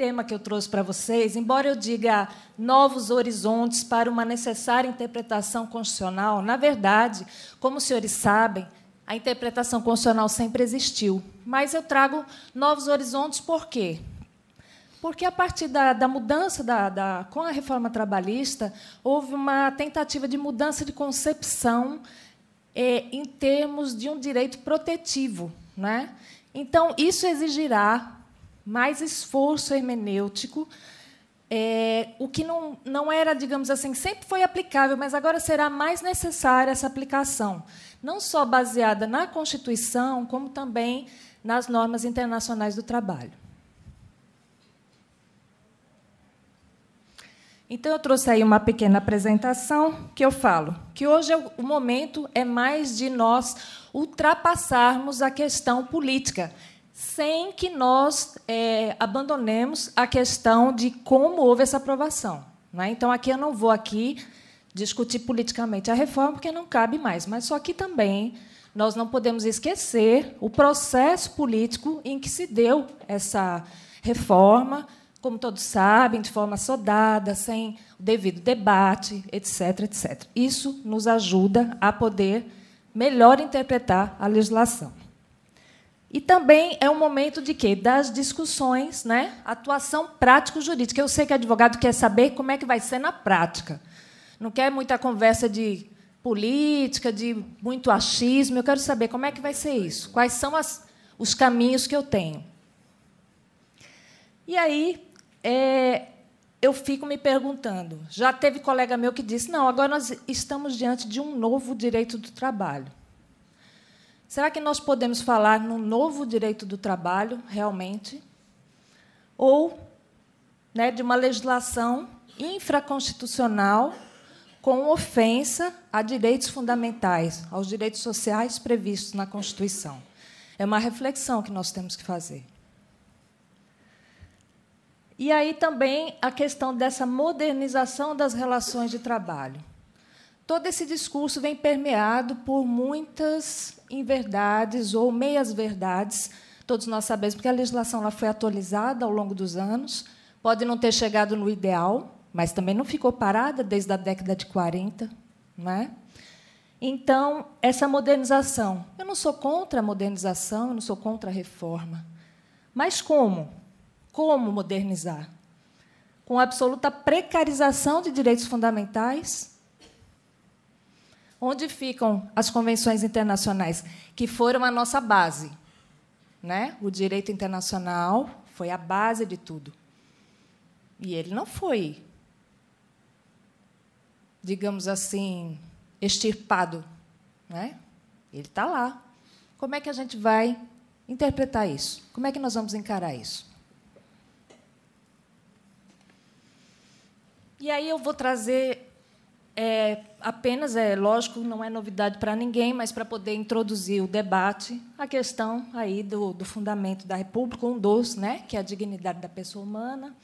tema que eu trouxe para vocês, embora eu diga novos horizontes para uma necessária interpretação constitucional, na verdade, como os senhores sabem, a interpretação constitucional sempre existiu. Mas eu trago novos horizontes por quê? Porque a partir da, da mudança da, da, com a reforma trabalhista, houve uma tentativa de mudança de concepção é, em termos de um direito protetivo. Né? Então, isso exigirá mais esforço hermenêutico. É, o que não, não era, digamos assim, sempre foi aplicável, mas agora será mais necessária essa aplicação, não só baseada na Constituição, como também nas normas internacionais do trabalho. Então, eu trouxe aí uma pequena apresentação que eu falo que hoje é o momento é mais de nós ultrapassarmos a questão política, sem que nós é, abandonemos a questão de como houve essa aprovação. Né? Então, aqui eu não vou aqui discutir politicamente a reforma, porque não cabe mais, mas só que também nós não podemos esquecer o processo político em que se deu essa reforma, como todos sabem, de forma sodada, sem o devido debate, etc, etc. Isso nos ajuda a poder melhor interpretar a legislação. E também é um momento de quê? Das discussões, né? Atuação prático-jurídica. Eu sei que advogado quer saber como é que vai ser na prática. Não quer muita conversa de política, de muito achismo. Eu quero saber como é que vai ser isso. Quais são as, os caminhos que eu tenho? E aí é, eu fico me perguntando. Já teve colega meu que disse: não, agora nós estamos diante de um novo direito do trabalho. Será que nós podemos falar no novo direito do trabalho, realmente? Ou né, de uma legislação infraconstitucional com ofensa a direitos fundamentais, aos direitos sociais previstos na Constituição? É uma reflexão que nós temos que fazer. E aí também a questão dessa modernização das relações de trabalho todo esse discurso vem permeado por muitas inverdades ou meias-verdades. Todos nós sabemos, porque a legislação lá foi atualizada ao longo dos anos, pode não ter chegado no ideal, mas também não ficou parada desde a década de 40. Não é? Então, essa modernização. Eu não sou contra a modernização, eu não sou contra a reforma. Mas como? Como modernizar? Com absoluta precarização de direitos fundamentais, onde ficam as convenções internacionais, que foram a nossa base. Né? O direito internacional foi a base de tudo. E ele não foi, digamos assim, extirpado. Né? Ele está lá. Como é que a gente vai interpretar isso? Como é que nós vamos encarar isso? E aí eu vou trazer é, apenas, é lógico, não é novidade para ninguém, mas para poder introduzir o debate, a questão aí do, do fundamento da República, um dos, né, que é a dignidade da pessoa humana,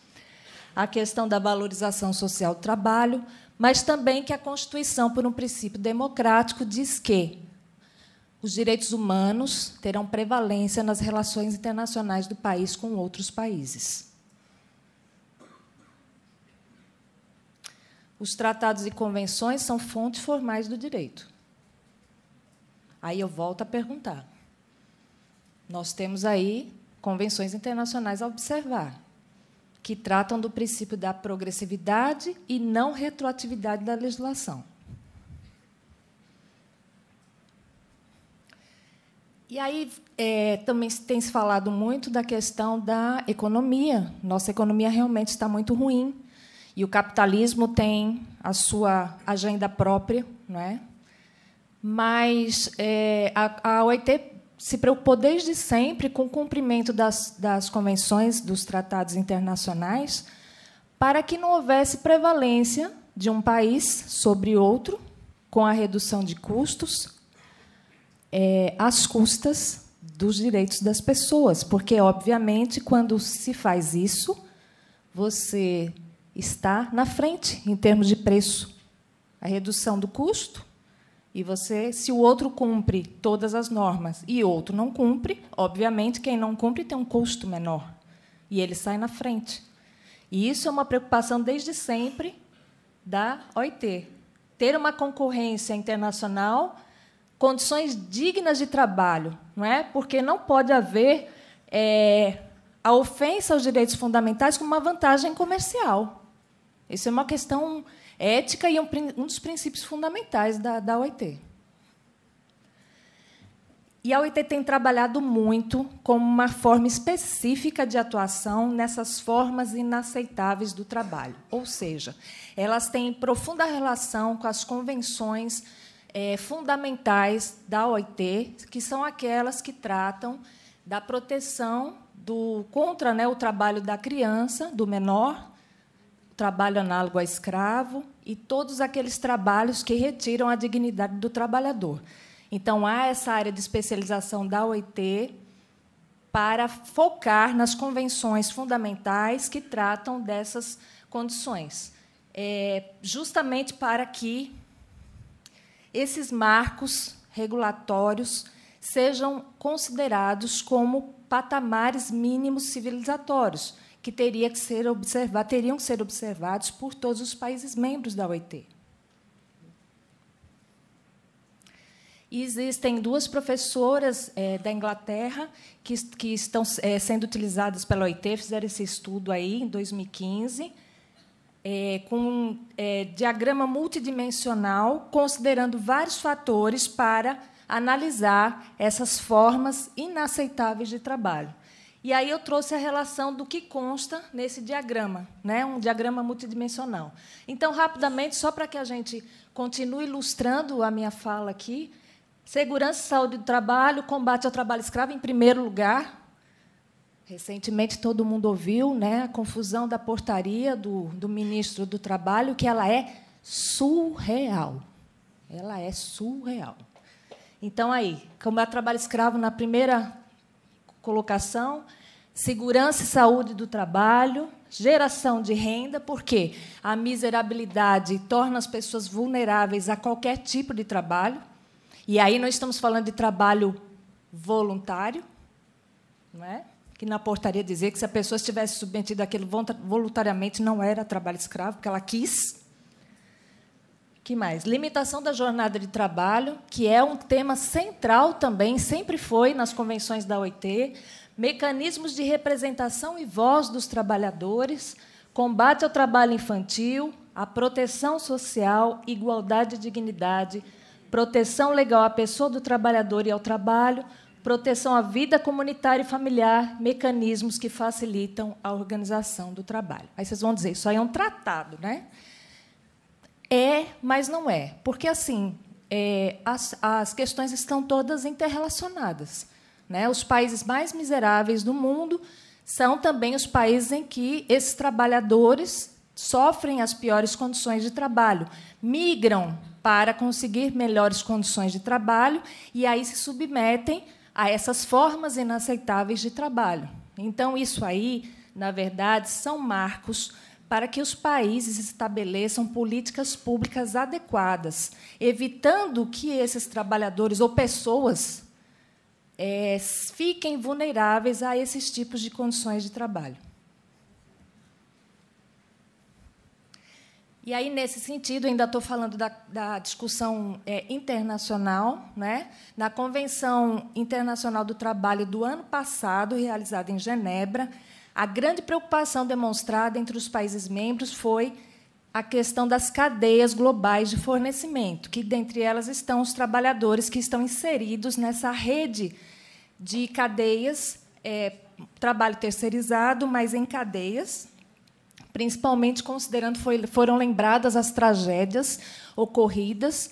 a questão da valorização social do trabalho, mas também que a Constituição, por um princípio democrático, diz que os direitos humanos terão prevalência nas relações internacionais do país com outros países. Os tratados e convenções são fontes formais do direito. Aí eu volto a perguntar. Nós temos aí convenções internacionais a observar, que tratam do princípio da progressividade e não retroatividade da legislação. E aí é, também tem se falado muito da questão da economia. Nossa economia realmente está muito ruim. E o capitalismo tem a sua agenda própria, não é? mas é, a, a OIT se preocupou desde sempre com o cumprimento das, das convenções, dos tratados internacionais, para que não houvesse prevalência de um país sobre outro, com a redução de custos, é, às custas dos direitos das pessoas. Porque, obviamente, quando se faz isso, você está na frente em termos de preço. A redução do custo e você, se o outro cumpre todas as normas e o outro não cumpre, obviamente quem não cumpre tem um custo menor e ele sai na frente. E isso é uma preocupação desde sempre da OIT. Ter uma concorrência internacional, condições dignas de trabalho, não é? Porque não pode haver é, a ofensa aos direitos fundamentais como uma vantagem comercial. Isso é uma questão ética e é um, um dos princípios fundamentais da, da OIT. E a OIT tem trabalhado muito como uma forma específica de atuação nessas formas inaceitáveis do trabalho. Ou seja, elas têm profunda relação com as convenções é, fundamentais da OIT, que são aquelas que tratam da proteção do contra né, o trabalho da criança, do menor, trabalho análogo a escravo e todos aqueles trabalhos que retiram a dignidade do trabalhador. Então, há essa área de especialização da OIT para focar nas convenções fundamentais que tratam dessas condições, é, justamente para que esses marcos regulatórios sejam considerados como patamares mínimos civilizatórios que teria que ser teriam que ser observados por todos os países membros da OIT. E existem duas professoras é, da Inglaterra que, que estão é, sendo utilizadas pela OIT, fizeram esse estudo aí em 2015, é, eh, com um diagrama multidimensional, considerando vários fatores para analisar essas formas inaceitáveis de trabalho. E aí eu trouxe a relação do que consta nesse diagrama, né? um diagrama multidimensional. Então, rapidamente, só para que a gente continue ilustrando a minha fala aqui, segurança e saúde do trabalho, combate ao trabalho escravo em primeiro lugar. Recentemente, todo mundo ouviu né, a confusão da portaria do, do ministro do Trabalho, que ela é surreal. Ela é surreal. Então, aí, combate ao trabalho escravo na primeira colocação, segurança e saúde do trabalho, geração de renda, porque a miserabilidade torna as pessoas vulneráveis a qualquer tipo de trabalho. E aí nós estamos falando de trabalho voluntário, não é? que na portaria dizer que se a pessoa estivesse submetida àquilo voluntariamente não era trabalho escravo, porque ela quis. Que mais? Limitação da jornada de trabalho, que é um tema central também, sempre foi nas convenções da OIT mecanismos de representação e voz dos trabalhadores, combate ao trabalho infantil, a proteção social, igualdade e dignidade, proteção legal à pessoa do trabalhador e ao trabalho, proteção à vida comunitária e familiar, mecanismos que facilitam a organização do trabalho. Aí vocês vão dizer, isso aí é um tratado, né? É, mas não é. Porque, assim, é, as, as questões estão todas interrelacionadas. Né? Os países mais miseráveis do mundo são também os países em que esses trabalhadores sofrem as piores condições de trabalho, migram para conseguir melhores condições de trabalho e aí se submetem a essas formas inaceitáveis de trabalho. Então, isso aí, na verdade, são marcos para que os países estabeleçam políticas públicas adequadas, evitando que esses trabalhadores ou pessoas é, fiquem vulneráveis a esses tipos de condições de trabalho. E aí, nesse sentido, ainda estou falando da, da discussão é, internacional, né? na Convenção Internacional do Trabalho do ano passado, realizada em Genebra, a grande preocupação demonstrada entre os países membros foi a questão das cadeias globais de fornecimento, que dentre elas estão os trabalhadores que estão inseridos nessa rede de cadeias, é, trabalho terceirizado, mas em cadeias, principalmente considerando foi, foram lembradas as tragédias ocorridas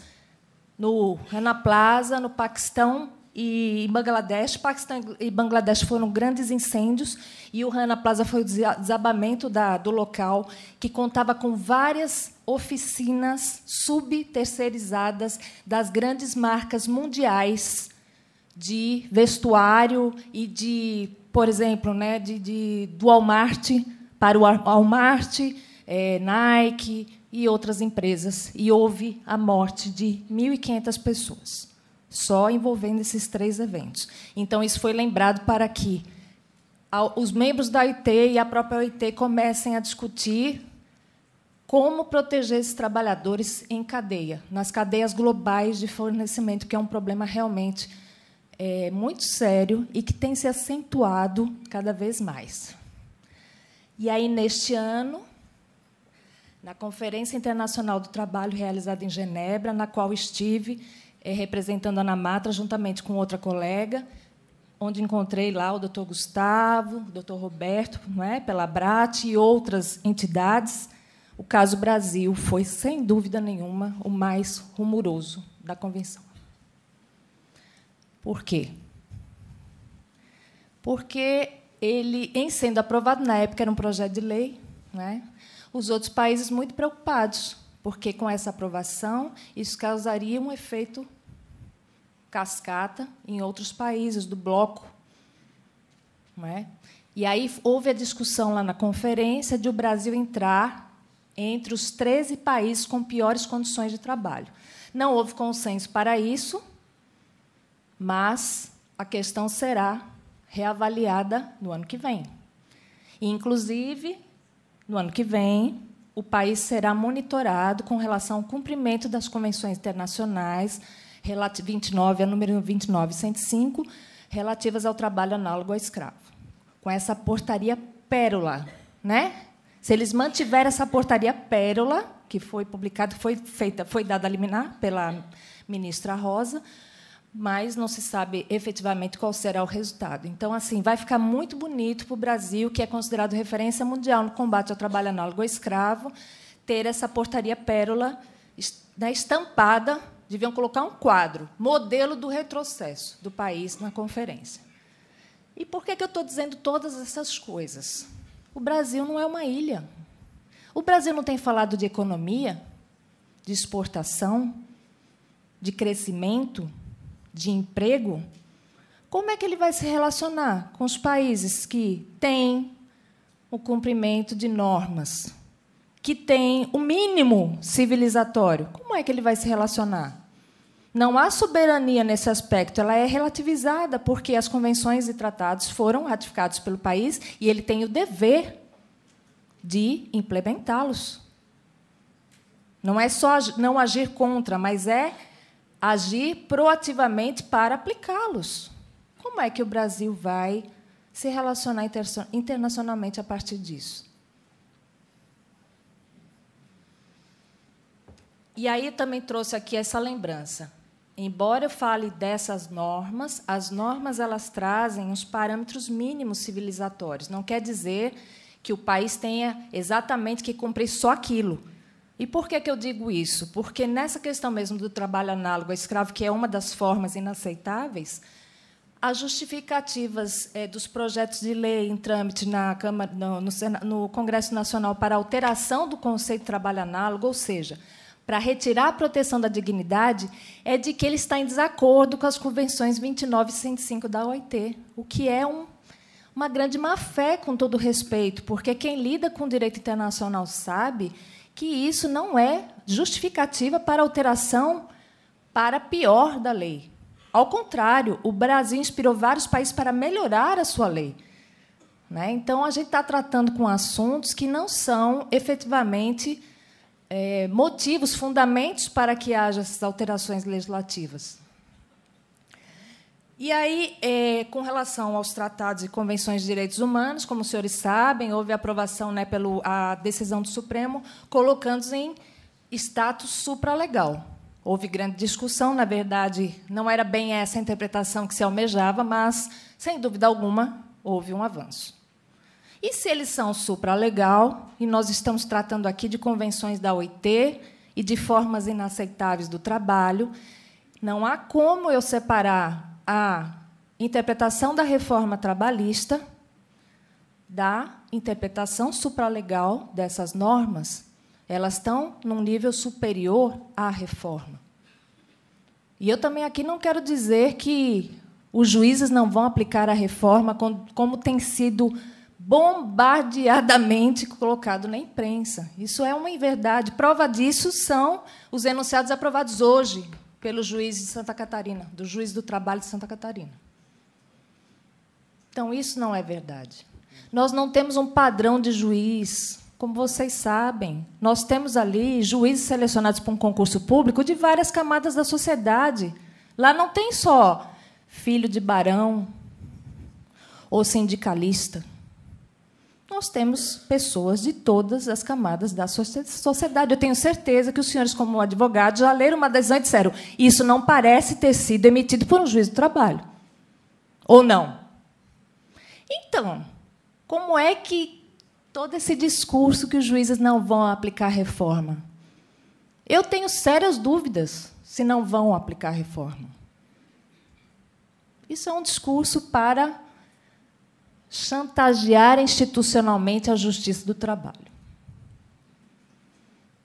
no Rana Plaza, no Paquistão, e Bangladesh. Paquistão e Bangladesh foram grandes incêndios e o Rana Plaza foi o desabamento da, do local, que contava com várias oficinas subterceirizadas das grandes marcas mundiais de vestuário e de, por exemplo, né, de, de do Walmart para o Walmart, é, Nike e outras empresas. E houve a morte de 1.500 pessoas só envolvendo esses três eventos. Então, isso foi lembrado para que os membros da OIT e a própria OIT comecem a discutir como proteger esses trabalhadores em cadeia, nas cadeias globais de fornecimento, que é um problema realmente é, muito sério e que tem se acentuado cada vez mais. E aí, neste ano, na Conferência Internacional do Trabalho realizada em Genebra, na qual estive, é, representando a Anamatra, juntamente com outra colega, onde encontrei lá o doutor Gustavo, o doutor Roberto, não é? pela BRAT e outras entidades. O caso Brasil foi, sem dúvida nenhuma, o mais rumoroso da convenção. Por quê? Porque ele, em sendo aprovado, na época era um projeto de lei, né? os outros países muito preocupados, porque com essa aprovação isso causaria um efeito cascata em outros países do bloco. Não é? E aí houve a discussão lá na conferência de o Brasil entrar entre os 13 países com piores condições de trabalho. Não houve consenso para isso, mas a questão será reavaliada no ano que vem. E, inclusive, no ano que vem, o país será monitorado com relação ao cumprimento das convenções internacionais 29, a número 2905, relativas ao trabalho análogo ao escravo. Com essa portaria pérola, né? Se eles mantiverem essa portaria pérola, que foi publicada, foi feita, foi dada a liminar pela ministra Rosa, mas não se sabe efetivamente qual será o resultado. Então, assim, vai ficar muito bonito para o Brasil, que é considerado referência mundial no combate ao trabalho análogo ao escravo, ter essa portaria pérola né, estampada deviam colocar um quadro, modelo do retrocesso do país na conferência. E por que, que eu estou dizendo todas essas coisas? O Brasil não é uma ilha. O Brasil não tem falado de economia, de exportação, de crescimento, de emprego. Como é que ele vai se relacionar com os países que têm o cumprimento de normas que tem o mínimo civilizatório, como é que ele vai se relacionar? Não há soberania nesse aspecto, ela é relativizada, porque as convenções e tratados foram ratificados pelo país e ele tem o dever de implementá-los. Não é só não agir contra, mas é agir proativamente para aplicá-los. Como é que o Brasil vai se relacionar internacionalmente a partir disso? E aí também trouxe aqui essa lembrança. Embora eu fale dessas normas, as normas elas trazem os parâmetros mínimos civilizatórios. Não quer dizer que o país tenha exatamente que cumprir só aquilo. E por que, que eu digo isso? Porque nessa questão mesmo do trabalho análogo a escravo, que é uma das formas inaceitáveis, as justificativas é, dos projetos de lei em trâmite na Câmara, no, no, no Congresso Nacional para alteração do conceito de trabalho análogo, ou seja, para retirar a proteção da dignidade é de que ele está em desacordo com as convenções 29 e 105 da OIT, o que é um, uma grande má-fé, com todo respeito, porque quem lida com o direito internacional sabe que isso não é justificativa para alteração para pior da lei. Ao contrário, o Brasil inspirou vários países para melhorar a sua lei. Né? Então, a gente está tratando com assuntos que não são efetivamente é, motivos, fundamentos para que haja essas alterações legislativas. E aí, é, com relação aos tratados e convenções de direitos humanos, como os senhores sabem, houve aprovação né, pela a decisão do Supremo, colocando-os em status supralegal. Houve grande discussão, na verdade, não era bem essa a interpretação que se almejava, mas, sem dúvida alguma, houve um avanço. E se eles são supralegal, e nós estamos tratando aqui de convenções da OIT e de formas inaceitáveis do trabalho, não há como eu separar a interpretação da reforma trabalhista da interpretação supralegal dessas normas. Elas estão num nível superior à reforma. E eu também aqui não quero dizer que os juízes não vão aplicar a reforma como tem sido bombardeadamente colocado na imprensa. Isso é uma inverdade. Prova disso são os enunciados aprovados hoje pelo juiz de Santa Catarina, do juiz do trabalho de Santa Catarina. Então, isso não é verdade. Nós não temos um padrão de juiz, como vocês sabem. Nós temos ali juízes selecionados para um concurso público de várias camadas da sociedade. Lá não tem só filho de barão ou sindicalista nós temos pessoas de todas as camadas da sociedade. Eu tenho certeza que os senhores, como advogados, já leram uma decisão e disseram: isso não parece ter sido emitido por um juiz do trabalho. Ou não? Então, como é que todo esse discurso que os juízes não vão aplicar reforma? Eu tenho sérias dúvidas se não vão aplicar reforma. Isso é um discurso para chantagear institucionalmente a justiça do trabalho.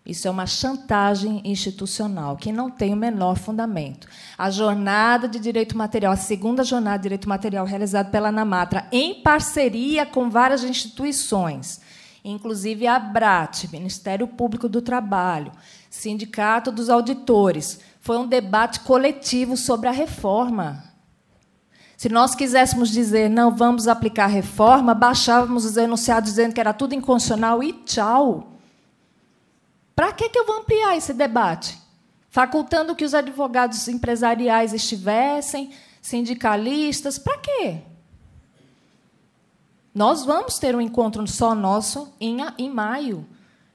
Isso é uma chantagem institucional que não tem o menor fundamento. A jornada de direito material, a segunda jornada de direito material realizada pela Namatra em parceria com várias instituições, inclusive a Brat, Ministério Público do Trabalho, Sindicato dos Auditores, foi um debate coletivo sobre a reforma se nós quiséssemos dizer não vamos aplicar reforma, baixávamos os enunciados dizendo que era tudo inconstitucional e tchau. Para que, que eu vou ampliar esse debate? Facultando que os advogados empresariais estivessem, sindicalistas, para quê? Nós vamos ter um encontro só nosso em, em maio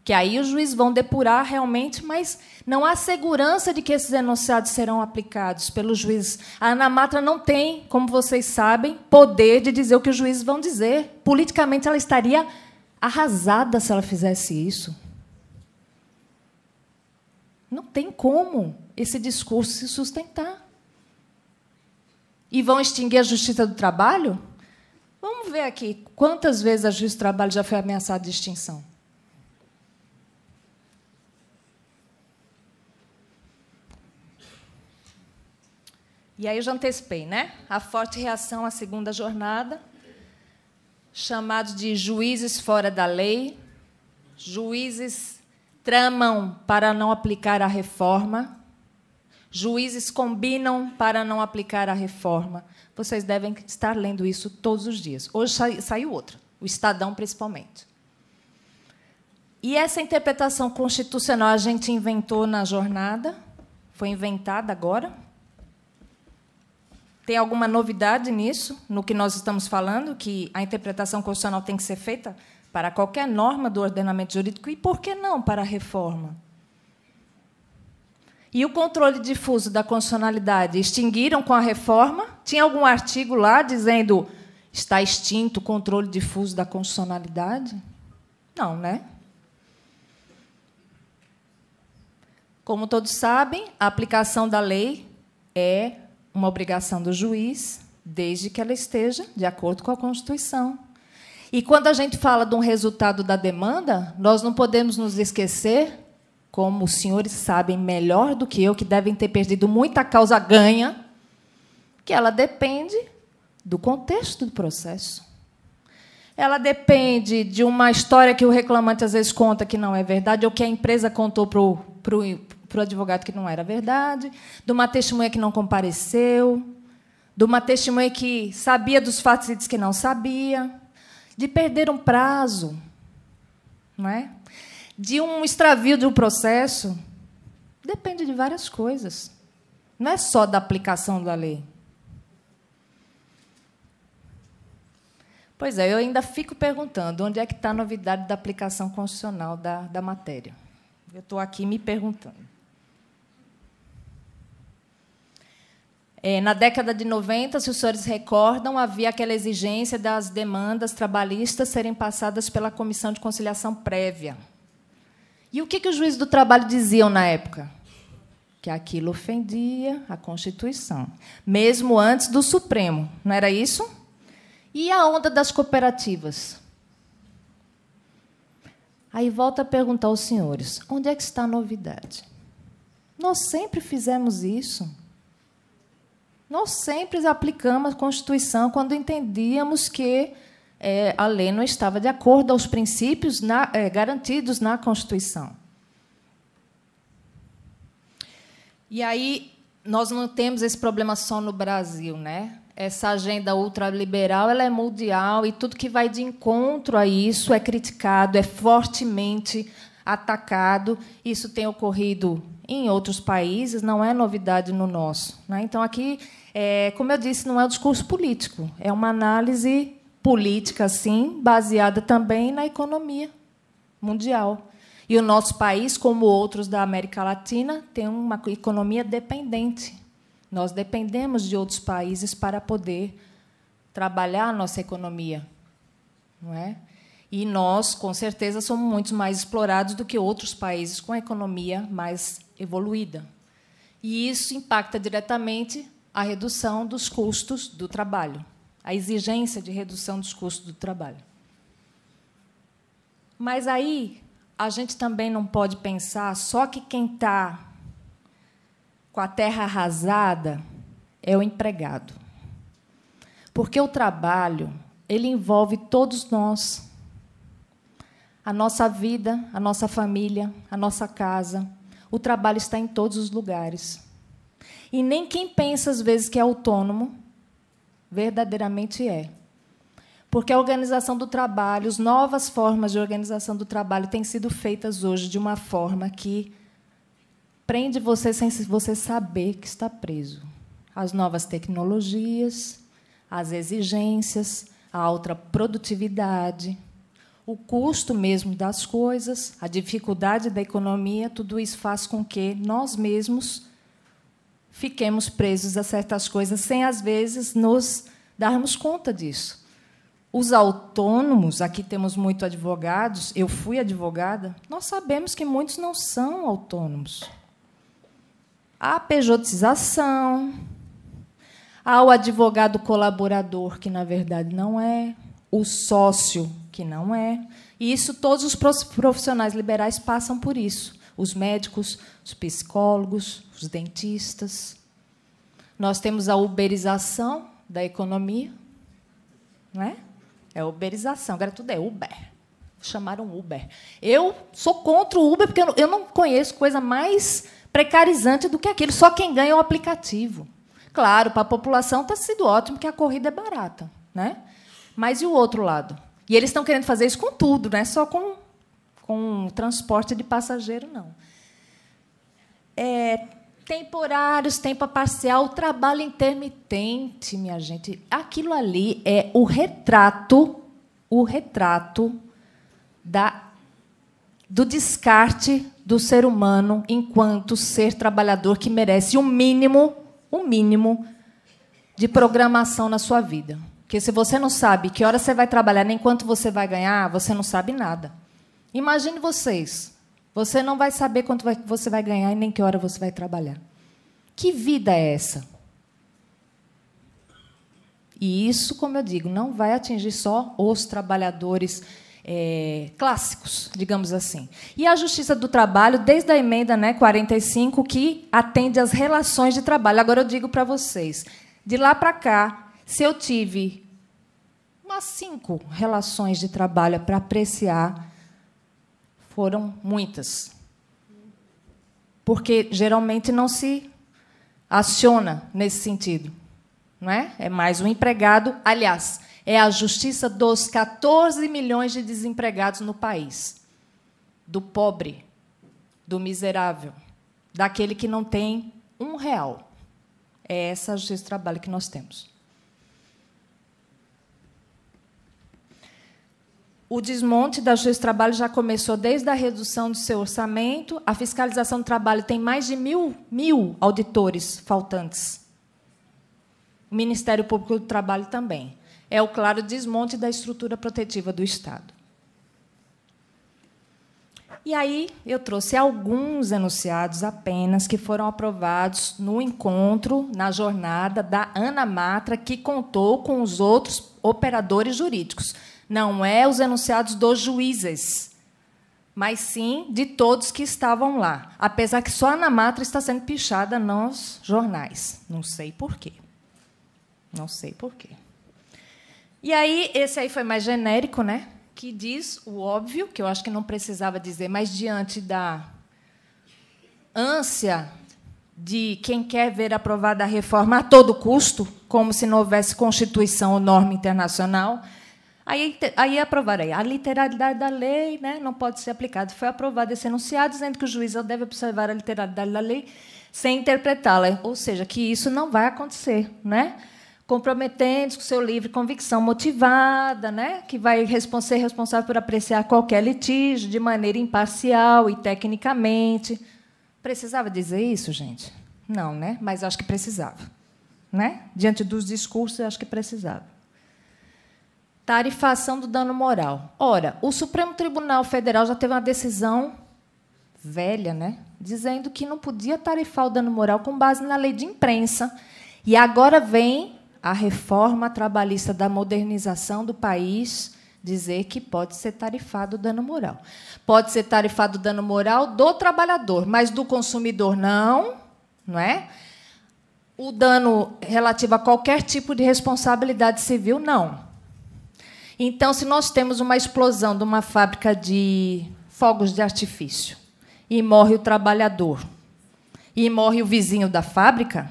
que aí os juízes vão depurar realmente, mas não há segurança de que esses enunciados serão aplicados pelos juízes. A Anamatra não tem, como vocês sabem, poder de dizer o que os juízes vão dizer. Politicamente, ela estaria arrasada se ela fizesse isso. Não tem como esse discurso se sustentar. E vão extinguir a justiça do trabalho? Vamos ver aqui quantas vezes a justiça do trabalho já foi ameaçada de extinção. E aí eu já antecipei, né? A forte reação à segunda jornada, chamado de juízes fora da lei, juízes tramam para não aplicar a reforma, juízes combinam para não aplicar a reforma. Vocês devem estar lendo isso todos os dias. Hoje saiu outra, o Estadão principalmente. E essa interpretação constitucional a gente inventou na jornada, foi inventada agora, tem alguma novidade nisso, no que nós estamos falando, que a interpretação constitucional tem que ser feita para qualquer norma do ordenamento jurídico e, por que não, para a reforma? E o controle difuso da constitucionalidade extinguiram com a reforma? Tinha algum artigo lá dizendo está extinto o controle difuso da constitucionalidade? Não, né? Como todos sabem, a aplicação da lei é uma obrigação do juiz, desde que ela esteja de acordo com a Constituição. E quando a gente fala de um resultado da demanda, nós não podemos nos esquecer, como os senhores sabem melhor do que eu, que devem ter perdido muita causa ganha, que ela depende do contexto do processo. Ela depende de uma história que o reclamante às vezes conta que não é verdade, ou que a empresa contou para o, para o advogado que não era verdade, de uma testemunha que não compareceu, de uma testemunha que sabia dos fatos e disse que não sabia, de perder um prazo, não é? de um extravio de um processo. Depende de várias coisas. Não é só da aplicação da lei. Pois é, eu ainda fico perguntando onde é que está a novidade da aplicação constitucional da, da matéria. Eu estou aqui me perguntando. É, na década de 90, se os senhores recordam, havia aquela exigência das demandas trabalhistas serem passadas pela comissão de conciliação prévia. E o que, que os juízes do trabalho diziam na época? Que aquilo ofendia a Constituição, mesmo antes do Supremo, não era isso? E a onda das cooperativas? Aí volta a perguntar aos senhores: onde é que está a novidade? Nós sempre fizemos isso. Nós sempre aplicamos a Constituição quando entendíamos que é, a lei não estava de acordo aos princípios na, é, garantidos na Constituição. E aí nós não temos esse problema só no Brasil, né? Essa agenda ultraliberal ela é mundial e tudo que vai de encontro a isso é criticado, é fortemente atacado. Isso tem ocorrido em outros países, não é novidade no nosso. Né? Então, aqui é, como eu disse, não é um discurso político, é uma análise política, sim, baseada também na economia mundial. E o nosso país, como outros da América Latina, tem uma economia dependente. Nós dependemos de outros países para poder trabalhar a nossa economia, não é? E nós, com certeza, somos muito mais explorados do que outros países com a economia mais evoluída. E isso impacta diretamente a redução dos custos do trabalho, a exigência de redução dos custos do trabalho. Mas aí a gente também não pode pensar só que quem está com a terra arrasada é o empregado. Porque o trabalho, ele envolve todos nós. A nossa vida, a nossa família, a nossa casa. O trabalho está em todos os lugares. E nem quem pensa, às vezes, que é autônomo, verdadeiramente é. Porque a organização do trabalho, as novas formas de organização do trabalho têm sido feitas hoje de uma forma que prende você sem você saber que está preso. As novas tecnologias, as exigências, a alta produtividade, o custo mesmo das coisas, a dificuldade da economia, tudo isso faz com que nós mesmos fiquemos presos a certas coisas sem, às vezes, nos darmos conta disso. Os autônomos, aqui temos muito advogados, eu fui advogada, nós sabemos que muitos não são autônomos. A pejotização, ao advogado colaborador, que na verdade não é, o sócio, que não é. E isso todos os profissionais liberais passam por isso: os médicos, os psicólogos, médicos, dentistas. Nós temos a uberização da economia, né? é? uberização, agora tudo é Uber. Chamaram Uber. Eu sou contra o Uber porque eu não conheço coisa mais precarizante do que aquilo. Só quem ganha é o aplicativo. Claro, para a população está sido ótimo que a corrida é barata, né? Mas e o outro lado? E eles estão querendo fazer isso com tudo, não é só com, com transporte de passageiro, não. É, Temporários, tempo parcial, trabalho intermitente, minha gente. Aquilo ali é o retrato, o retrato da, do descarte do ser humano enquanto ser trabalhador que merece o um mínimo, o um mínimo de programação na sua vida. Porque se você não sabe que hora você vai trabalhar, nem quanto você vai ganhar, você não sabe nada. Imagine vocês você não vai saber quanto vai, você vai ganhar e nem que hora você vai trabalhar. Que vida é essa? E isso, como eu digo, não vai atingir só os trabalhadores é, clássicos, digamos assim. E a Justiça do Trabalho, desde a emenda né, 45, que atende às relações de trabalho. Agora eu digo para vocês, de lá para cá, se eu tive umas cinco relações de trabalho para apreciar, foram muitas. Porque geralmente não se aciona nesse sentido. Não é? é mais um empregado. Aliás, é a justiça dos 14 milhões de desempregados no país, do pobre, do miserável, daquele que não tem um real. É essa a justiça do trabalho que nós temos. o desmonte da Justiça do Trabalho já começou desde a redução do seu orçamento. A fiscalização do trabalho tem mais de mil, mil auditores faltantes. O Ministério Público do Trabalho também. É o claro desmonte da estrutura protetiva do Estado. E aí eu trouxe alguns enunciados apenas que foram aprovados no encontro, na jornada da Ana Matra, que contou com os outros operadores jurídicos. Não é os enunciados dos juízes, mas sim de todos que estavam lá. Apesar que só a Anamatra está sendo pichada nos jornais. Não sei por quê. Não sei por quê. E aí, esse aí foi mais genérico, né? Que diz o óbvio, que eu acho que não precisava dizer, mas diante da ânsia de quem quer ver aprovada a reforma a todo custo, como se não houvesse Constituição ou norma internacional, Aí, aí aprovaram aí. a literalidade da lei né, não pode ser aplicada. Foi aprovado esse enunciado dizendo que o juiz deve observar a literalidade da lei sem interpretá-la, ou seja, que isso não vai acontecer, né? Comprometendo-se com seu livre convicção motivada, né? Que vai ser responsável por apreciar qualquer litígio de maneira imparcial e tecnicamente. Precisava dizer isso, gente? Não, né? Mas acho que precisava, né? Diante dos discursos, acho que precisava. Tarifação do dano moral. Ora, o Supremo Tribunal Federal já teve uma decisão velha, né? Dizendo que não podia tarifar o dano moral com base na lei de imprensa. E agora vem a reforma trabalhista da modernização do país dizer que pode ser tarifado o dano moral. Pode ser tarifado o dano moral do trabalhador, mas do consumidor não, não é? O dano relativo a qualquer tipo de responsabilidade civil não. Então, se nós temos uma explosão de uma fábrica de fogos de artifício e morre o trabalhador e morre o vizinho da fábrica,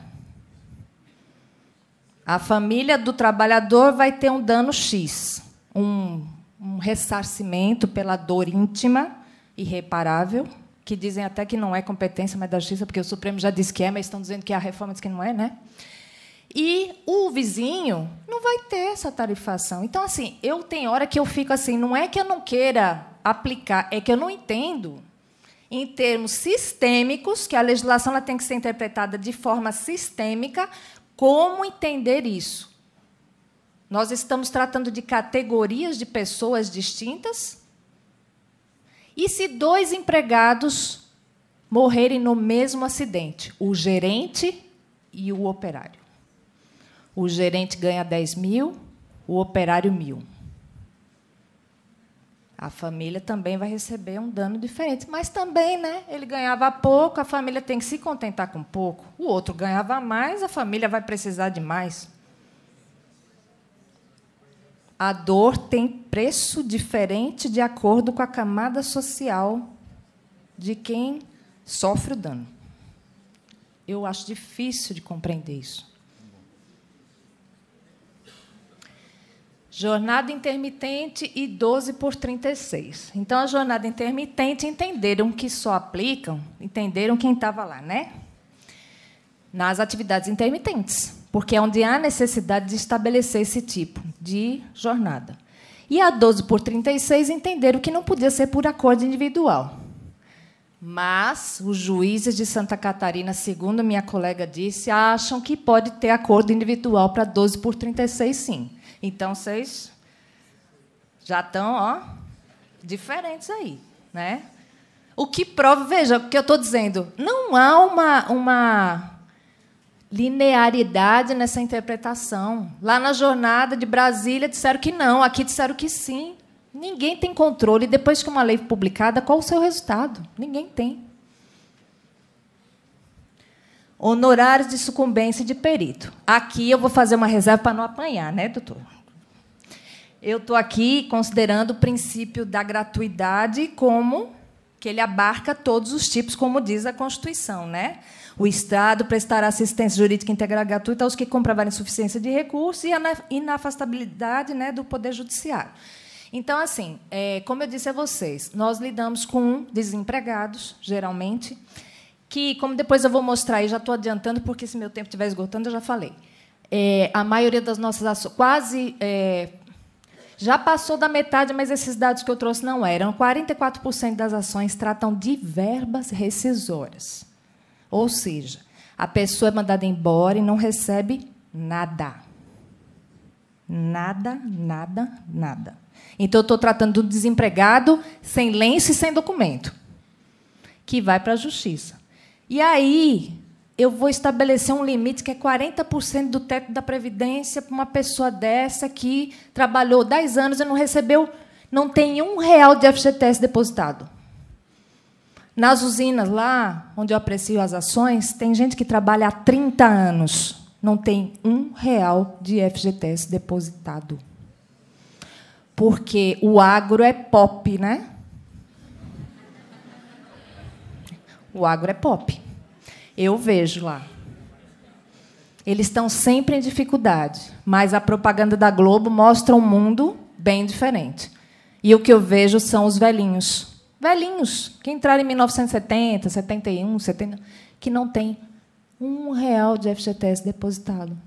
a família do trabalhador vai ter um dano X, um, um ressarcimento pela dor íntima irreparável, que dizem até que não é competência mas da justiça, porque o Supremo já disse que é, mas estão dizendo que a reforma diz que não é, né? E o vizinho não vai ter essa tarifação. Então, assim, eu tenho hora que eu fico assim, não é que eu não queira aplicar, é que eu não entendo em termos sistêmicos, que a legislação ela tem que ser interpretada de forma sistêmica, como entender isso. Nós estamos tratando de categorias de pessoas distintas. E se dois empregados morrerem no mesmo acidente, o gerente e o operário? O gerente ganha 10 mil, o operário mil. A família também vai receber um dano diferente. Mas também, né? Ele ganhava pouco, a família tem que se contentar com pouco. O outro ganhava mais, a família vai precisar de mais. A dor tem preço diferente de acordo com a camada social de quem sofre o dano. Eu acho difícil de compreender isso. Jornada intermitente e 12 por 36. Então, a jornada intermitente entenderam que só aplicam, entenderam quem estava lá, né? Nas atividades intermitentes, porque é onde há necessidade de estabelecer esse tipo de jornada. E a 12 por 36 entenderam que não podia ser por acordo individual. Mas os juízes de Santa Catarina, segundo minha colega disse, acham que pode ter acordo individual para 12 por 36, sim. Então, vocês já estão, ó, diferentes aí, né? O que prova, veja, o que eu estou dizendo, não há uma, uma linearidade nessa interpretação. Lá na jornada de Brasília disseram que não, aqui disseram que sim. Ninguém tem controle. Depois que uma lei é publicada, qual o seu resultado? Ninguém tem. Honorários de sucumbência de perito. Aqui eu vou fazer uma reserva para não apanhar, né, doutor? Eu estou aqui considerando o princípio da gratuidade como que ele abarca todos os tipos, como diz a Constituição, né? O Estado prestará assistência jurídica integral gratuita aos que comprovarem insuficiência de recursos e a inafastabilidade né, do Poder Judiciário. Então, assim, é, como eu disse a vocês, nós lidamos com desempregados, geralmente, que, como depois eu vou mostrar, e já estou adiantando, porque se meu tempo estiver esgotando, eu já falei. É, a maioria das nossas ações, quase. É, já passou da metade, mas esses dados que eu trouxe não eram. 44% das ações tratam de verbas rescisórias. Ou seja, a pessoa é mandada embora e não recebe nada. Nada, nada, nada. Então, eu estou tratando do desempregado sem lenço e sem documento, que vai para a justiça. E aí eu vou estabelecer um limite que é 40% do teto da Previdência para uma pessoa dessa que trabalhou 10 anos e não recebeu, não tem um real de FGTS depositado. Nas usinas lá, onde eu aprecio as ações, tem gente que trabalha há 30 anos, não tem um real de FGTS depositado. Porque o agro é pop, né? O agro é pop. Eu vejo lá. Eles estão sempre em dificuldade, mas a propaganda da Globo mostra um mundo bem diferente. E o que eu vejo são os velhinhos. Velhinhos que entraram em 1970, 71, 70, que não tem um real de FGTS depositado.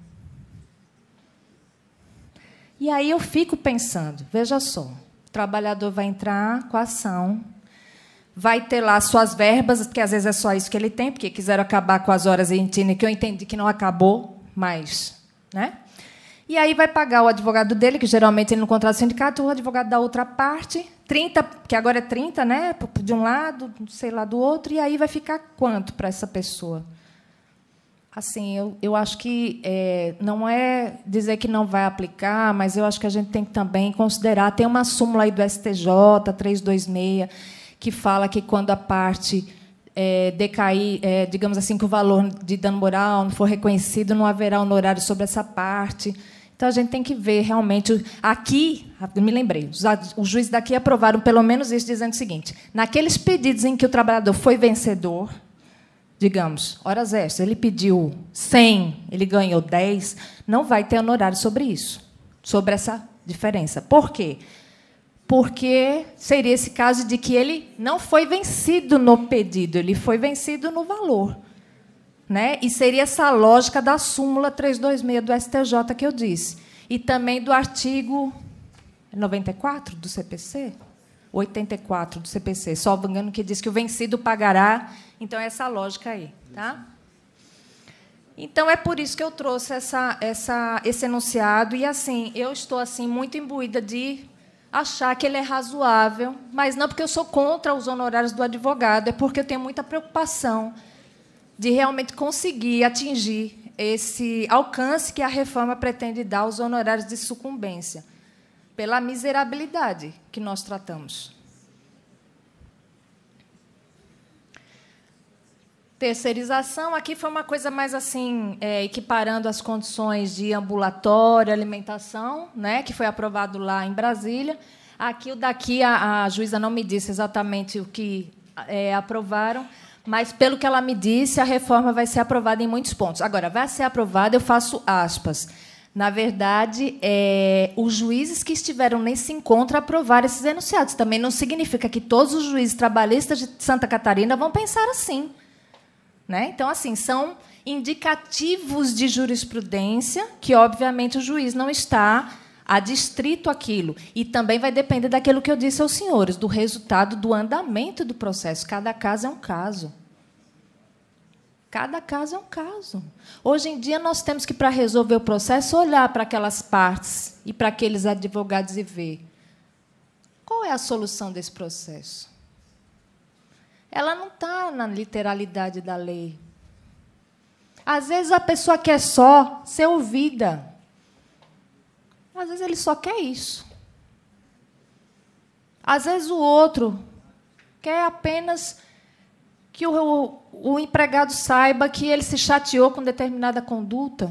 E aí eu fico pensando, veja só, o trabalhador vai entrar com a ação vai ter lá suas verbas, que às vezes é só isso que ele tem, porque quiseram acabar com as horas em argentinas, que eu entendi que não acabou mais. Né? E aí vai pagar o advogado dele, que geralmente ele no contrato o sindicato, o advogado da outra parte, 30, que agora é 30, né? De um lado, sei lá, do outro, e aí vai ficar quanto para essa pessoa? Assim, eu, eu acho que é, não é dizer que não vai aplicar, mas eu acho que a gente tem que também considerar. Tem uma súmula aí do STJ, 326, que fala que quando a parte é, decair, é, digamos assim, que o valor de dano moral não for reconhecido, não haverá honorário sobre essa parte. Então a gente tem que ver realmente. Aqui, me lembrei, os juízes daqui aprovaram pelo menos isso, dizendo o seguinte: naqueles pedidos em que o trabalhador foi vencedor, digamos, horas extras, ele pediu 100, ele ganhou 10, não vai ter honorário sobre isso, sobre essa diferença. Por quê? porque seria esse caso de que ele não foi vencido no pedido, ele foi vencido no valor. Né? E seria essa lógica da súmula 326 do STJ que eu disse. E também do artigo 94 do CPC? 84 do CPC, só engano que diz que o vencido pagará. Então, é essa lógica aí. Tá? Então é por isso que eu trouxe essa, essa, esse enunciado e assim eu estou assim muito imbuída de achar que ele é razoável, mas não porque eu sou contra os honorários do advogado, é porque eu tenho muita preocupação de realmente conseguir atingir esse alcance que a reforma pretende dar aos honorários de sucumbência, pela miserabilidade que nós tratamos. Terceirização, aqui foi uma coisa mais assim, é, equiparando as condições de ambulatório, alimentação, né, que foi aprovado lá em Brasília. Aqui, o daqui, a, a juíza não me disse exatamente o que é, aprovaram, mas, pelo que ela me disse, a reforma vai ser aprovada em muitos pontos. Agora, vai ser aprovada, eu faço aspas. Na verdade, é, os juízes que estiveram nesse encontro aprovaram esses enunciados. Também não significa que todos os juízes trabalhistas de Santa Catarina vão pensar assim. Né? Então, assim, são indicativos de jurisprudência que, obviamente, o juiz não está adstrito aquilo. E também vai depender daquilo que eu disse aos senhores, do resultado, do andamento do processo. Cada caso é um caso. Cada caso é um caso. Hoje em dia, nós temos que, para resolver o processo, olhar para aquelas partes e para aqueles advogados e ver qual é a solução desse processo ela não está na literalidade da lei. Às vezes a pessoa quer só ser ouvida. Às vezes ele só quer isso. Às vezes o outro quer apenas que o, o empregado saiba que ele se chateou com determinada conduta.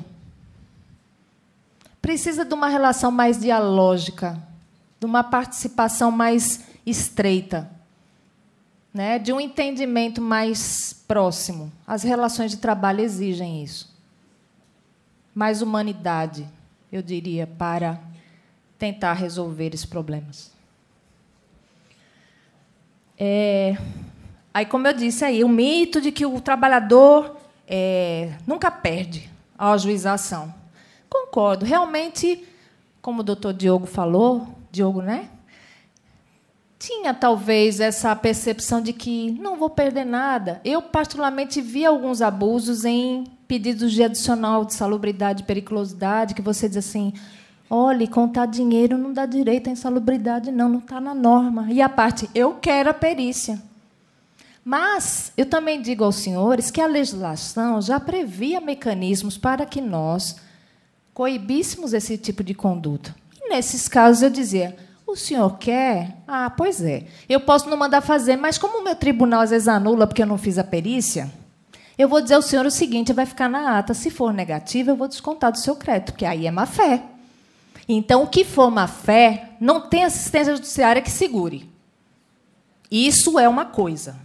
Precisa de uma relação mais dialógica, de uma participação mais estreita né, de um entendimento mais próximo. As relações de trabalho exigem isso. Mais humanidade, eu diria, para tentar resolver esses problemas. É... Aí, como eu disse aí, o mito de que o trabalhador é, nunca perde a ajuização. Concordo. Realmente, como o doutor Diogo falou, Diogo, né? tinha talvez essa percepção de que não vou perder nada. Eu, particularmente, vi alguns abusos em pedidos de adicional de salubridade e periculosidade, que você diz assim: olhe, contar dinheiro não dá direito à insalubridade, não, não está na norma. E a parte, eu quero a perícia. Mas eu também digo aos senhores que a legislação já previa mecanismos para que nós coibíssemos esse tipo de conduta. E nesses casos eu dizia: o senhor quer? Ah, pois é. Eu posso não mandar fazer, mas como o meu tribunal às vezes anula porque eu não fiz a perícia, eu vou dizer ao senhor o seguinte: vai ficar na ata. Se for negativa, eu vou descontar do seu crédito, porque aí é má fé. Então, o que for má fé, não tem assistência judiciária que segure. Isso é uma coisa.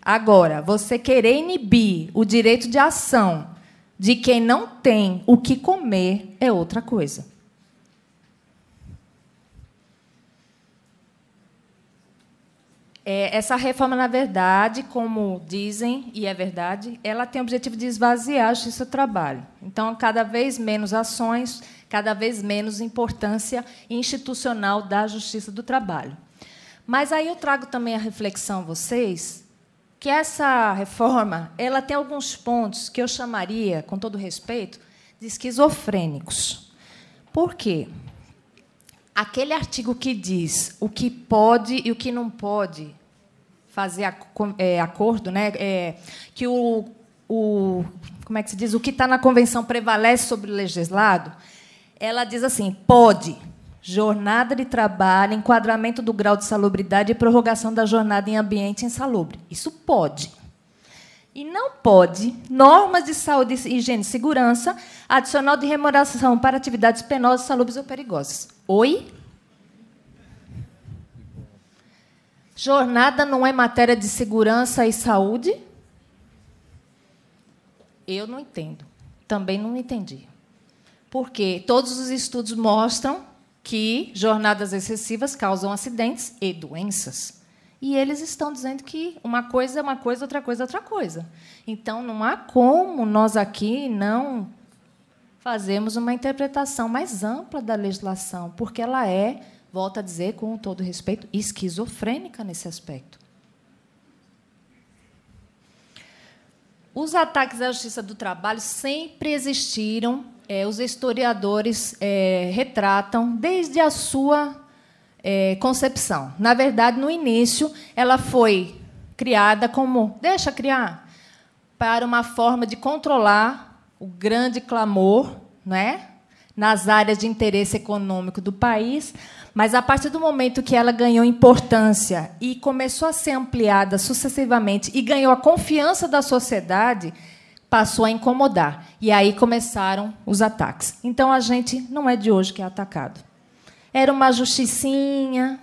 Agora, você querer inibir o direito de ação de quem não tem o que comer é outra coisa. É, essa reforma, na verdade, como dizem, e é verdade, ela tem o objetivo de esvaziar a justiça do trabalho. Então, cada vez menos ações, cada vez menos importância institucional da justiça do trabalho. Mas aí eu trago também a reflexão a vocês que essa reforma ela tem alguns pontos que eu chamaria, com todo respeito, de esquizofrênicos. Por quê? aquele artigo que diz o que pode e o que não pode fazer é, acordo, né? É, que o, o como é que se diz, o que está na convenção prevalece sobre o legislado. Ela diz assim: pode jornada de trabalho, enquadramento do grau de salubridade e prorrogação da jornada em ambiente insalubre. Isso pode. E não pode normas de saúde, higiene e segurança adicional de remuneração para atividades penosas, salubres ou perigosas. Oi? Jornada não é matéria de segurança e saúde? Eu não entendo. Também não entendi. Porque todos os estudos mostram que jornadas excessivas causam acidentes e doenças e eles estão dizendo que uma coisa é uma coisa, outra coisa é outra coisa. Então, não há como nós aqui não fazermos uma interpretação mais ampla da legislação, porque ela é, volto a dizer, com todo respeito, esquizofrênica nesse aspecto. Os ataques à justiça do trabalho sempre existiram, é, os historiadores é, retratam, desde a sua é, concepção. Na verdade, no início, ela foi criada como deixa criar para uma forma de controlar o grande clamor, né, nas áreas de interesse econômico do país, mas a partir do momento que ela ganhou importância e começou a ser ampliada sucessivamente e ganhou a confiança da sociedade, passou a incomodar. E aí começaram os ataques. Então a gente não é de hoje que é atacado. Era uma justicinha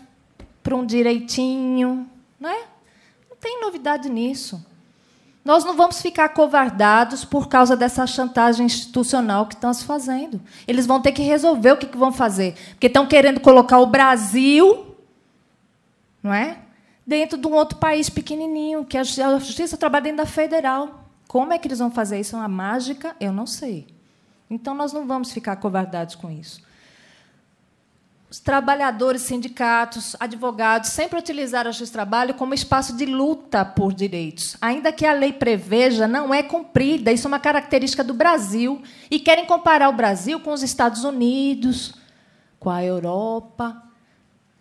para um direitinho, não é? Não tem novidade nisso. Nós não vamos ficar covardados por causa dessa chantagem institucional que estão se fazendo. Eles vão ter que resolver o que vão fazer, porque estão querendo colocar o Brasil, não é? Dentro de um outro país pequenininho, que a justiça trabalha dentro da federal. Como é que eles vão fazer isso? É uma mágica? Eu não sei. Então, nós não vamos ficar covardados com isso os trabalhadores, sindicatos, advogados sempre utilizaram a Justiça do Trabalho como espaço de luta por direitos. Ainda que a lei preveja, não é cumprida. Isso é uma característica do Brasil. E querem comparar o Brasil com os Estados Unidos, com a Europa.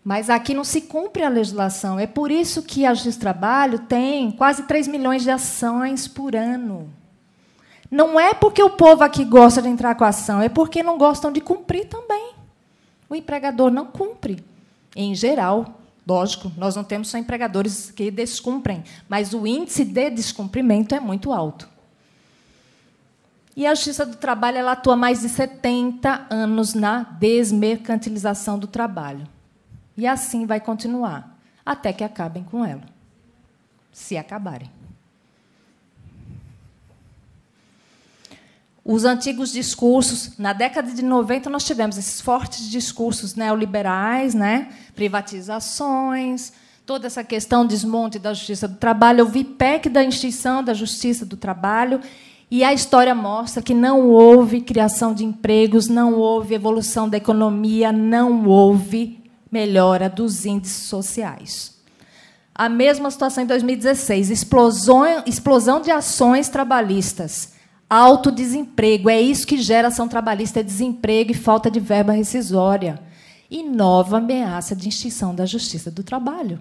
Mas aqui não se cumpre a legislação. É por isso que a Justiça do Trabalho tem quase 3 milhões de ações por ano. Não é porque o povo aqui gosta de entrar com a ação, é porque não gostam de cumprir também o empregador não cumpre, em geral. Lógico, nós não temos só empregadores que descumprem, mas o índice de descumprimento é muito alto. E a Justiça do Trabalho ela atua mais de 70 anos na desmercantilização do trabalho. E assim vai continuar, até que acabem com ela, se acabarem. os antigos discursos. Na década de 90, nós tivemos esses fortes discursos neoliberais, né? privatizações, toda essa questão de desmonte da justiça do trabalho. Eu vi PEC da instituição da justiça do trabalho. E a história mostra que não houve criação de empregos, não houve evolução da economia, não houve melhora dos índices sociais. A mesma situação em 2016, explosão, explosão de ações trabalhistas Alto desemprego. É isso que gera ação trabalhista, é desemprego e falta de verba rescisória. E nova ameaça de extinção da justiça do trabalho.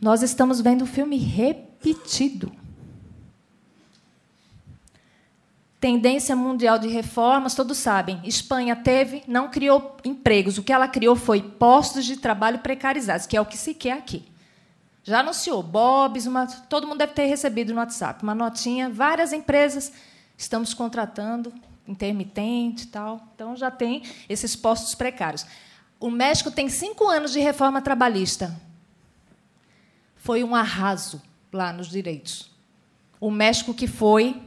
Nós estamos vendo o um filme repetido. Tendência mundial de reformas, todos sabem. Espanha teve, não criou empregos. O que ela criou foi postos de trabalho precarizados, que é o que se quer aqui. Já anunciou Bob's, uma, todo mundo deve ter recebido no WhatsApp uma notinha, várias empresas estamos contratando intermitente e tal. Então já tem esses postos precários. O México tem cinco anos de reforma trabalhista. Foi um arraso lá nos direitos. O México que foi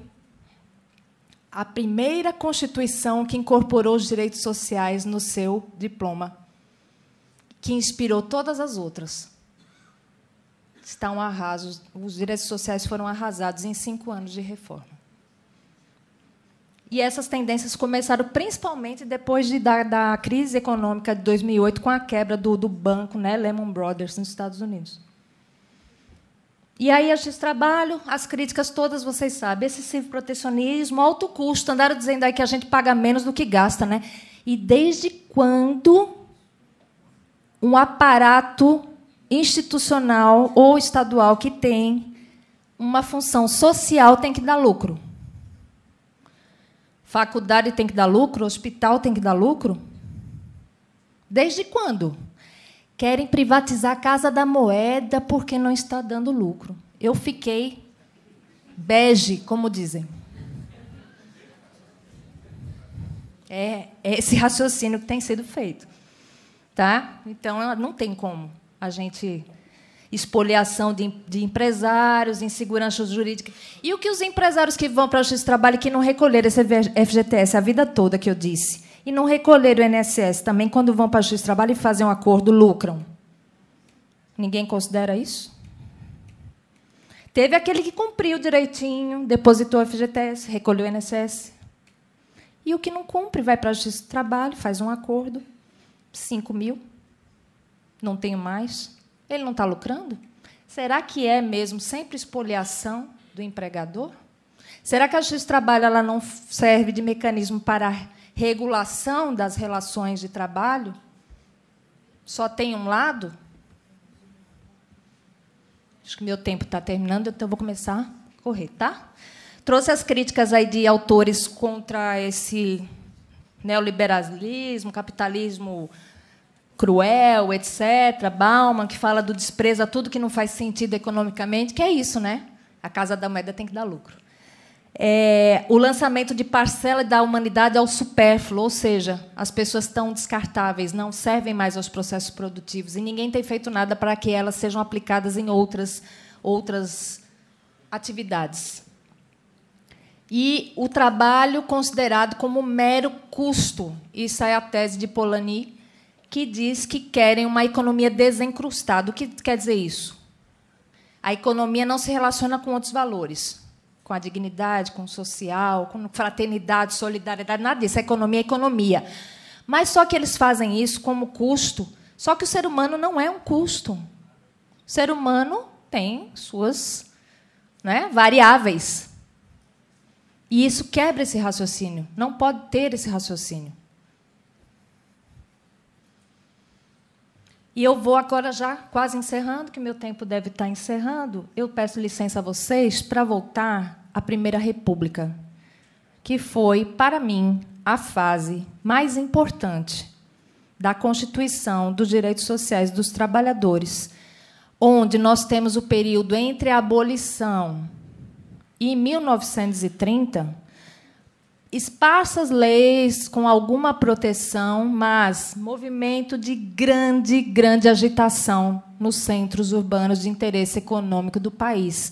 a primeira constituição que incorporou os direitos sociais no seu diploma, que inspirou todas as outras estão arrasos Os direitos sociais foram arrasados em cinco anos de reforma. E essas tendências começaram principalmente depois de, da, da crise econômica de 2008, com a quebra do, do banco né, Lehman Brothers nos Estados Unidos. E aí a gente trabalho, as críticas todas, vocês sabem, excessivo protecionismo, alto custo, andaram dizendo aí que a gente paga menos do que gasta, né? E desde quando um aparato institucional ou estadual que tem uma função social tem que dar lucro. Faculdade tem que dar lucro, hospital tem que dar lucro. Desde quando? Querem privatizar a Casa da Moeda porque não está dando lucro. Eu fiquei bege, como dizem. É, é esse raciocínio que tem sido feito. Tá? Então, não tem como a gente espoliação de, de, empresários, insegurança jurídica. E o que os empresários que vão para a justiça do trabalho que não recolheram esse FGTS a vida toda que eu disse, e não recolheram o INSS também quando vão para a justiça do trabalho e fazem um acordo, lucram. Ninguém considera isso? Teve aquele que cumpriu direitinho, depositou o FGTS, recolheu o INSS. E o que não cumpre vai para a Justiça do Trabalho, faz um acordo, 5 mil, não tenho mais. Ele não está lucrando? Será que é mesmo sempre espoliação do empregador? Será que a justiça do trabalho ela não serve de mecanismo para regulação das relações de trabalho? Só tem um lado? Acho que meu tempo está terminando, então vou começar a correr, tá? Trouxe as críticas aí de autores contra esse neoliberalismo, capitalismo cruel, etc., Bauman, que fala do desprezo a tudo que não faz sentido economicamente, que é isso, né? A Casa da Moeda tem que dar lucro. É, o lançamento de parcela da humanidade ao supérfluo, ou seja, as pessoas estão descartáveis, não servem mais aos processos produtivos e ninguém tem feito nada para que elas sejam aplicadas em outras, outras atividades. E o trabalho considerado como mero custo, isso é a tese de Polanyi, que diz que querem uma economia desencrustada. O que quer dizer isso? A economia não se relaciona com outros valores, com a dignidade, com o social, com fraternidade, solidariedade, nada disso. A economia é economia. Mas só que eles fazem isso como custo. Só que o ser humano não é um custo. O ser humano tem suas né, variáveis. E isso quebra esse raciocínio. Não pode ter esse raciocínio. E eu vou agora já quase encerrando, que meu tempo deve estar tá encerrando. Eu peço licença a vocês para voltar à Primeira República, que foi, para mim, a fase mais importante da Constituição dos Direitos Sociais dos Trabalhadores, onde nós temos o período entre a abolição e 1930, esparsas leis com alguma proteção, mas movimento de grande, grande agitação nos centros urbanos de interesse econômico do país.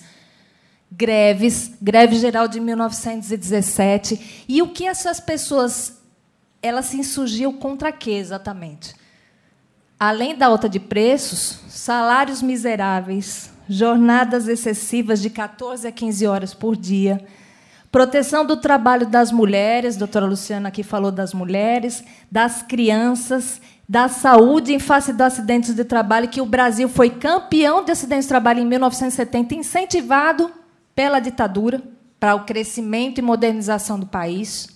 Greves, greve geral de 1917. E o que essas pessoas elas se insurgiam contra que exatamente? Além da alta de preços, salários miseráveis, jornadas excessivas de 14 a 15 horas por dia, Proteção do trabalho das mulheres, a doutora Luciana aqui falou das mulheres, das crianças, da saúde em face dos acidentes de trabalho, que o Brasil foi campeão de acidentes de trabalho em 1970, incentivado pela ditadura para o crescimento e modernização do país.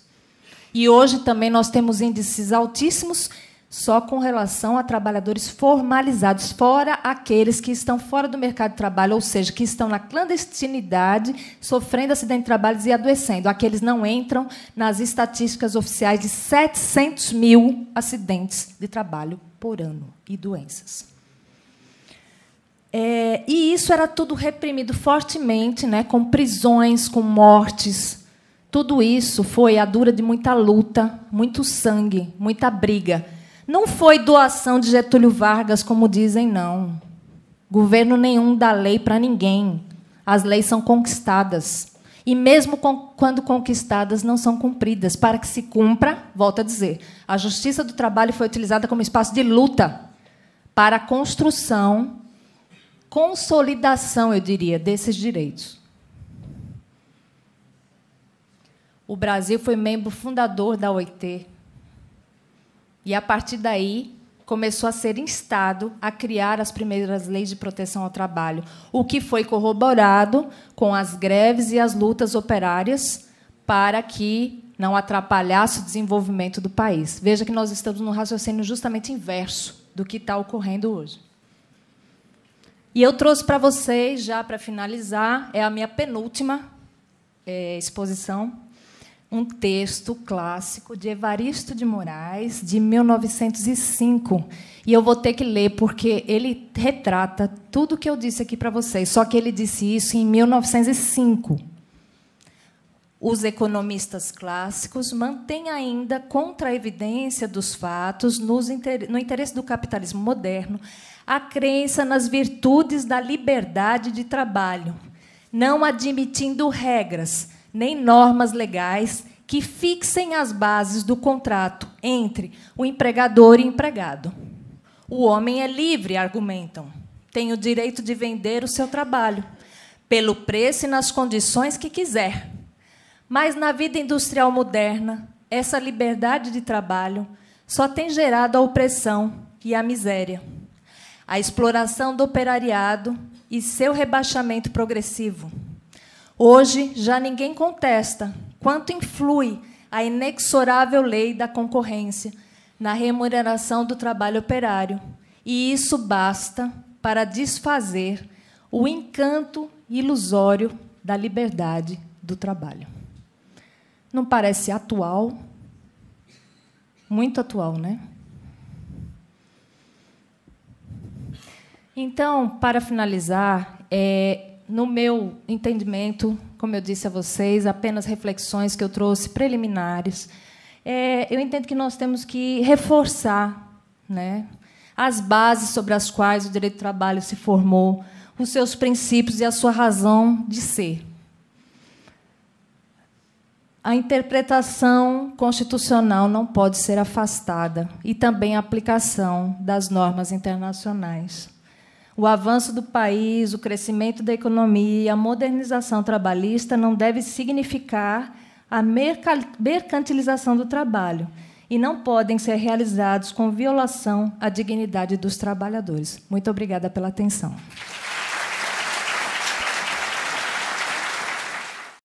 E hoje também nós temos índices altíssimos só com relação a trabalhadores formalizados, fora aqueles que estão fora do mercado de trabalho, ou seja, que estão na clandestinidade, sofrendo acidente de trabalho e adoecendo. Aqueles não entram nas estatísticas oficiais de 700 mil acidentes de trabalho por ano e doenças. É, e isso era tudo reprimido fortemente, né, com prisões, com mortes. Tudo isso foi a dura de muita luta, muito sangue, muita briga. Não foi doação de Getúlio Vargas, como dizem, não. Governo nenhum dá lei para ninguém. As leis são conquistadas. E mesmo quando conquistadas, não são cumpridas. Para que se cumpra, volto a dizer, a justiça do trabalho foi utilizada como espaço de luta para a construção, consolidação, eu diria, desses direitos. O Brasil foi membro fundador da OIT, e a partir daí começou a ser instado a criar as primeiras leis de proteção ao trabalho, o que foi corroborado com as greves e as lutas operárias para que não atrapalhasse o desenvolvimento do país. Veja que nós estamos no raciocínio justamente inverso do que está ocorrendo hoje. E eu trouxe para vocês, já para finalizar, é a minha penúltima é, exposição, um texto clássico de Evaristo de Moraes, de 1905. E eu vou ter que ler, porque ele retrata tudo o que eu disse aqui para vocês, só que ele disse isso em 1905. Os economistas clássicos mantêm ainda contra a evidência dos fatos, no interesse do capitalismo moderno, a crença nas virtudes da liberdade de trabalho, não admitindo regras nem normas legais que fixem as bases do contrato entre o empregador e o empregado. O homem é livre, argumentam. Tem o direito de vender o seu trabalho pelo preço e nas condições que quiser. Mas na vida industrial moderna, essa liberdade de trabalho só tem gerado a opressão e a miséria. A exploração do operariado e seu rebaixamento progressivo Hoje já ninguém contesta quanto influi a inexorável lei da concorrência na remuneração do trabalho operário, e isso basta para desfazer o encanto ilusório da liberdade do trabalho. Não parece atual? Muito atual, né? Então, para finalizar, é, no meu entendimento, como eu disse a vocês, apenas reflexões que eu trouxe preliminares, é, eu entendo que nós temos que reforçar né, as bases sobre as quais o direito do trabalho se formou, os seus princípios e a sua razão de ser. A interpretação constitucional não pode ser afastada e também a aplicação das normas internacionais. O avanço do país, o crescimento da economia, a modernização trabalhista não deve significar a mercantilização do trabalho e não podem ser realizados com violação à dignidade dos trabalhadores. Muito obrigada pela atenção.